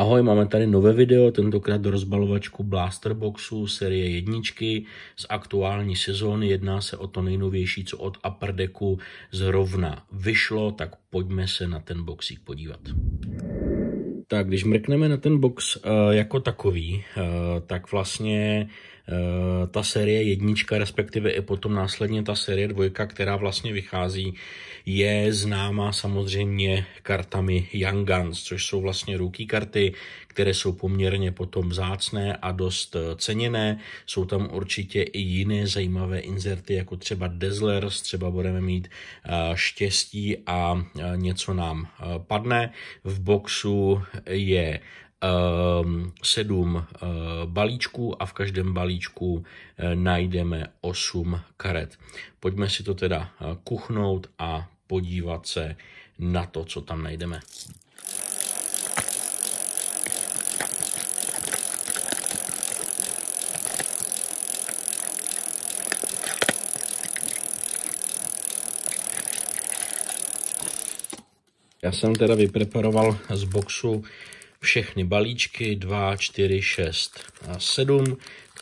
Ahoj, máme tady nové video, tentokrát do rozbalovačku Blaster Boxu série jedničky z aktuální sezóny. Jedná se o to nejnovější, co od Upper Decku zrovna vyšlo, tak pojďme se na ten boxík podívat. Tak když mrkneme na ten box eh, jako takový, eh, tak vlastně Eh, ta série jednička, respektive i potom následně ta série dvojka, která vlastně vychází, je známá samozřejmě kartami Young Guns, což jsou vlastně ruky karty, které jsou poměrně potom zácné a dost eh, ceněné. Jsou tam určitě i jiné zajímavé inzerty, jako třeba Deslers, třeba budeme mít eh, štěstí a něco nám padne. V boxu je Ehm, sedm eh, balíčků a v každém balíčku eh, najdeme osm karet. Pojďme si to teda eh, kuchnout a podívat se na to, co tam najdeme. Já jsem teda vypreparoval z boxu všechny balíčky 2, 4, 6 a 7,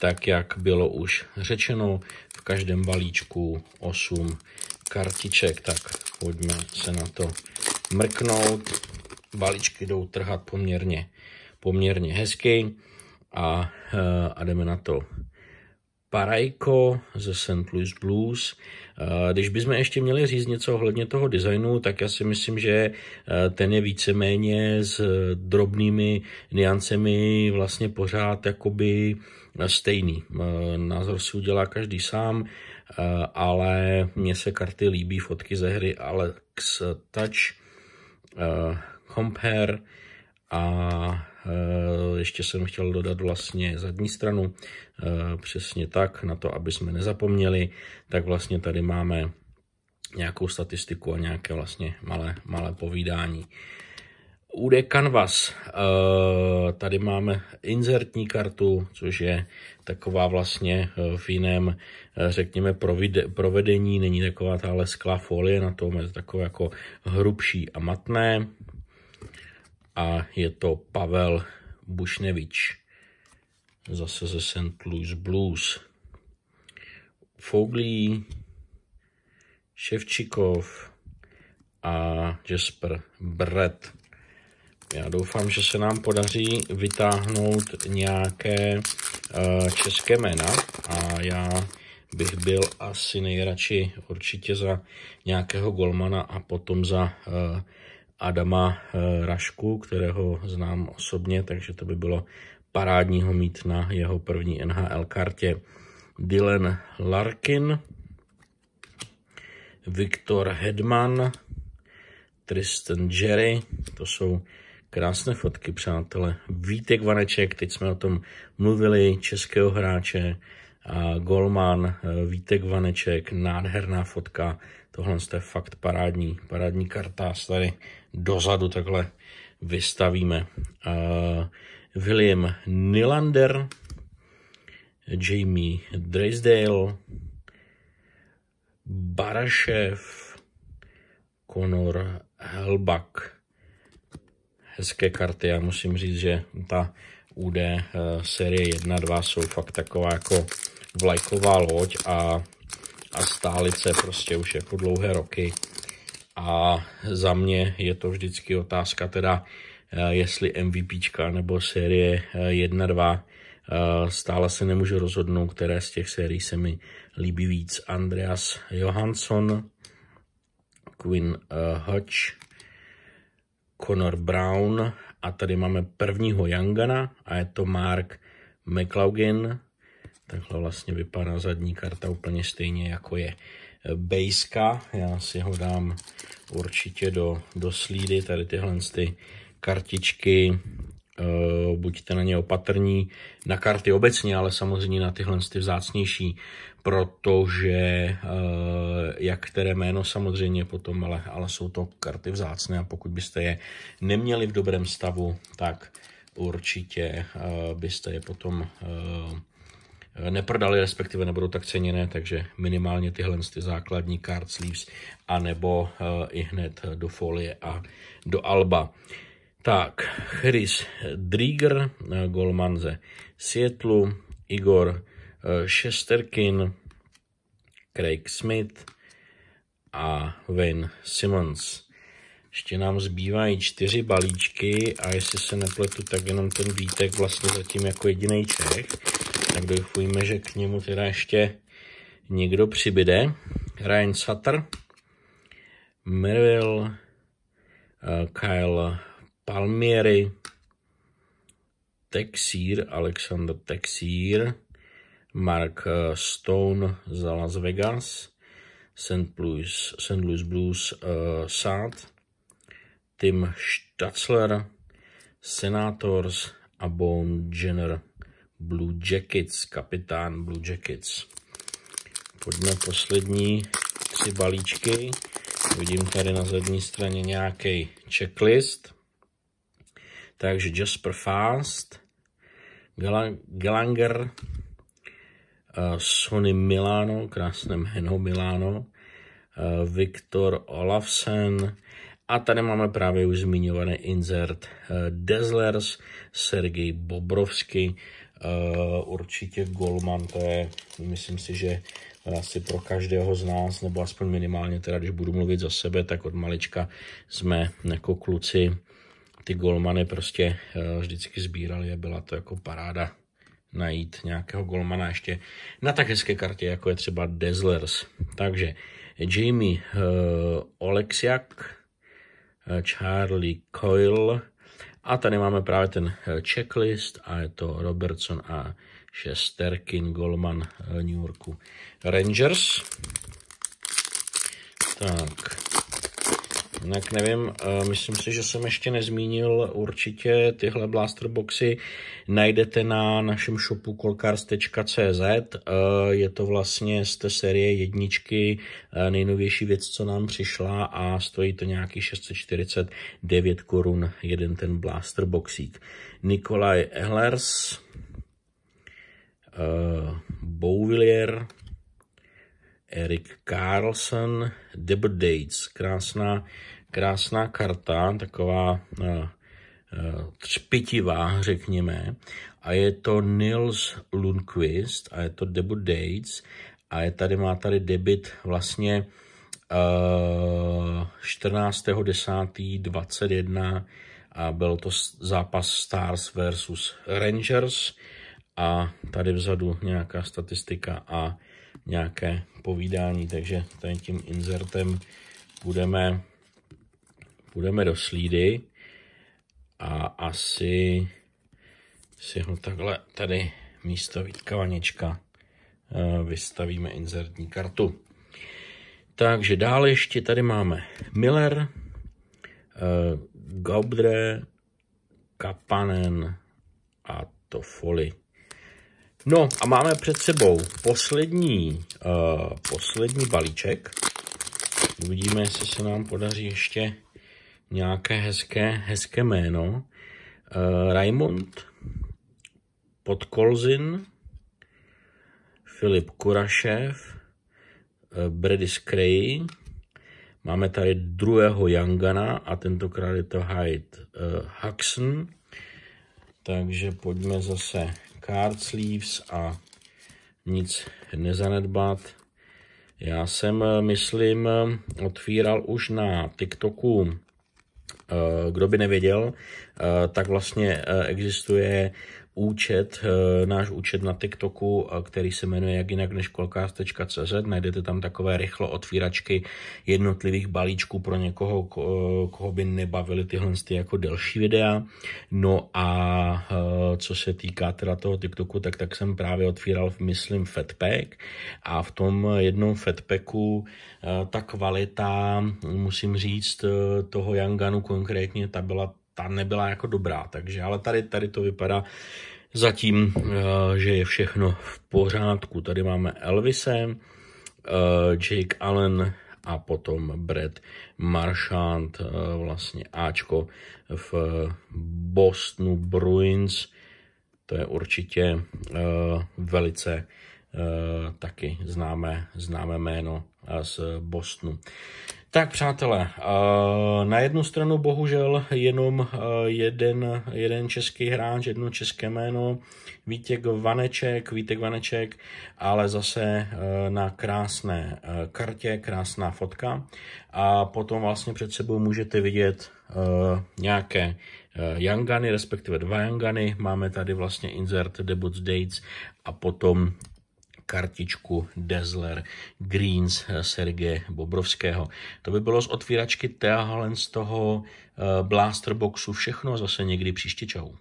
tak jak bylo už řečeno, v každém balíčku 8 kartiček, tak pojďme se na to mrknout. Balíčky jdou trhat poměrně, poměrně hezky a, eh, a jdeme na to. Parajko ze St. Louis Blues Eh, když bychom ještě měli říct něco ohledně toho designu, tak já si myslím, že eh, ten je víceméně s drobnými niancemi vlastně pořád jakoby eh, stejný. Názor si udělá každý sám, ale mně se karty líbí, fotky ze hry Alex Touch, Compare, a e, ještě jsem chtěl dodat vlastně zadní stranu, e, přesně tak, na to, aby jsme nezapomněli, tak vlastně tady máme nějakou statistiku a nějaké vlastně malé, malé povídání. UD Canvas, e, tady máme inzertní kartu, což je taková vlastně v jiném, řekněme, provedení, není taková tahle sklá folie na tom, je to takové jako hrubší a matné a je to Pavel Bušnevič, zase ze St. Louis Blues. Foglí, Ševčikov a Jasper Brett. Já doufám, že se nám podaří vytáhnout nějaké uh, české jména a já bych byl asi nejradši určitě za nějakého golmana a potom za uh, Adama eh, Rašku, kterého znám osobně, takže to by bylo parádní ho mít na jeho první NHL kartě. Dylan Larkin, Viktor Hedman, Tristan Jerry, to jsou krásné fotky, přátelé. Vítek Vaneček, teď jsme o tom mluvili, českého hráče, Golman, eh, Vítek Vaneček, nádherná fotka, tohle je fakt parádní, parádní karta, tady dozadu takhle vystavíme. William Nylander, Jamie Dresdale, Barašev, Conor Helbak. Hezké karty, já musím říct, že ta UD eh, série 1 2 jsou fakt taková jako vlajková loď a, a stálice prostě už jako dlouhé roky. A za mě je to vždycky otázka teda, eh, jestli MVPčka nebo série 1, eh, 2, eh, stále se nemůžu rozhodnout, které z těch sérií se mi líbí víc. Andreas Johansson, Quinn Hutch, Connor Brown a tady máme prvního Youngana a je to Mark McLaughlin, Takhle vlastně vypadá zadní karta úplně stejně jako je eh, Bejska. Já si ho dám určitě do, do slídy, tady tyhle ty kartičky, Uh, buďte na ně opatrní, na karty obecně, ale samozřejmě na tyhle ty vzácnější, protože uh, jak které jméno samozřejmě potom, ale, ale jsou to karty vzácné a pokud byste je neměli v dobrém stavu, tak určitě uh, byste je potom Eh, neprodali, respektive nebudou tak ceněné, takže minimálně tyhle ty základní card sleeves, anebo eh, i hned do folie a do alba. Tak, Chris Drieger, eh, golman ze Sietlu, Igor Šesterkin, Craig Smith a Wayne Simmons. Ještě nám zbývají čtyři balíčky a jestli se nepletu, tak jenom ten Vítek vlastně zatím jako jediný Čech tak doufujeme, že k němu teda ještě někdo přibyde. Ryan Sutter, Merrill, eh, Kyle Palmieri, Texier, Alexander Texier, Mark eh, Stone za Las Vegas, St. Louis, St. Louis Blues uh, eh, Sad, Tim Statzler, Senators a Bone Jenner. Blue Jackets, kapitán Blue Jackets. Pojďme poslední tři balíčky. Vidím tady na zadní straně nějaký checklist. Takže Jasper Fast, Gelanger, eh, Sony Milano, krásné jméno Milano, eh, Viktor Olafsen a tady máme právě už zmiňovaný insert uh, Deslers, Sergej Bobrovsky. Eh, určitě Golman, to je, myslím si, že asi pro každého z nás, nebo aspoň minimálně, teda když budu mluvit za sebe, tak od malička jsme jako kluci ty golmany prostě eh, vždycky sbírali a byla to jako paráda najít nějakého golmana ještě na tak hezké kartě, jako je třeba Deslers. Takže Jamie uh, Oleksiak, Charlie Coyle, a tady máme právě ten eh, checklist a je to Robertson a Šesterkin, Goldman eh, New Yorku Rangers. Tak, Jinak nevím, eh, myslím si, že jsem ještě nezmínil, určitě tyhle blaster boxy najdete na našem shopu kolkars.cz. Eh, je to vlastně z té série jedničky eh, nejnovější věc, co nám přišla a stojí to nějaký 649 korun jeden ten blaster boxík. Nikolaj Ehlers, Bouvillier, Erik Carlson, Debra Dates, krásná, krásná karta, taková třpitivá, eh, eh, řekněme. A je to Nils Lundqvist a je to debut Dates a je tady, má tady debit vlastně uh, eh, 14.10.21 a byl to zápas Stars versus Rangers a tady vzadu nějaká statistika a nějaké povídání, takže tím insertem budeme, budeme do slídy a asi si ho takhle tady místo Vítka Vanička eh, vystavíme inzertní kartu. Takže dále ještě tady máme Miller, eh, Gaudre, Kapanen a Toffoli. No a máme před sebou poslední, uh, poslední balíček. Uvidíme, jestli se nám podaří ještě nějaké hezké, hezké jméno. Uh, eh, Raimund Podkolzin, Filip Kurašev, uh, eh, Brady Scray, máme tady druhého Yangana a tentokrát je to Hyde uh, Huxon. Takže pojďme zase card sleeves a nic nezanedbat. Já jsem, eh, myslím, eh, otvíral už na TikToku, eh, kdo by nevěděl, tak vlastně existuje účet, eh, náš účet na TikToku, eh, který se jmenuje jak jinak než kolkáz.cz. Najdete tam takové rychlo otvíračky jednotlivých balíčků pro někoho, eh, koho by nebavili tyhle ty jako delší videa. No a co se týká teda toho TikToku, tak, tak jsem právě otvíral, myslím, Fatpack a v tom jednom Fatpacku ta kvalita, musím říct, toho Yanganu konkrétně, ta byla ta nebyla jako dobrá, takže ale tady, tady to vypadá zatím, eh, že je všechno v pořádku. Tady máme Elvise, eh, Jake Allen a potom Brad Marchand, eh, vlastně Ačko v Bostonu Bruins. To je určitě velice taky známé, známé jméno z Bostonu. Tak přátelé, eh, na jednu stranu bohužel jenom eh, jeden, jeden český hráč, jedno české jméno, Vítěk Vaneček, Vítek Vaneček, ale zase eh, na krásné kartě, krásná fotka a potom vlastně před sebou můžete vidět nějaké Yangany, respektive dva Yangany, máme tady vlastně insert debut dates a potom kartičku Desler Greens Sergeje Bobrovského. To by bylo z otvíračky Hallen z toho eh, Blaster Boxu všechno, zase někdy příště čau.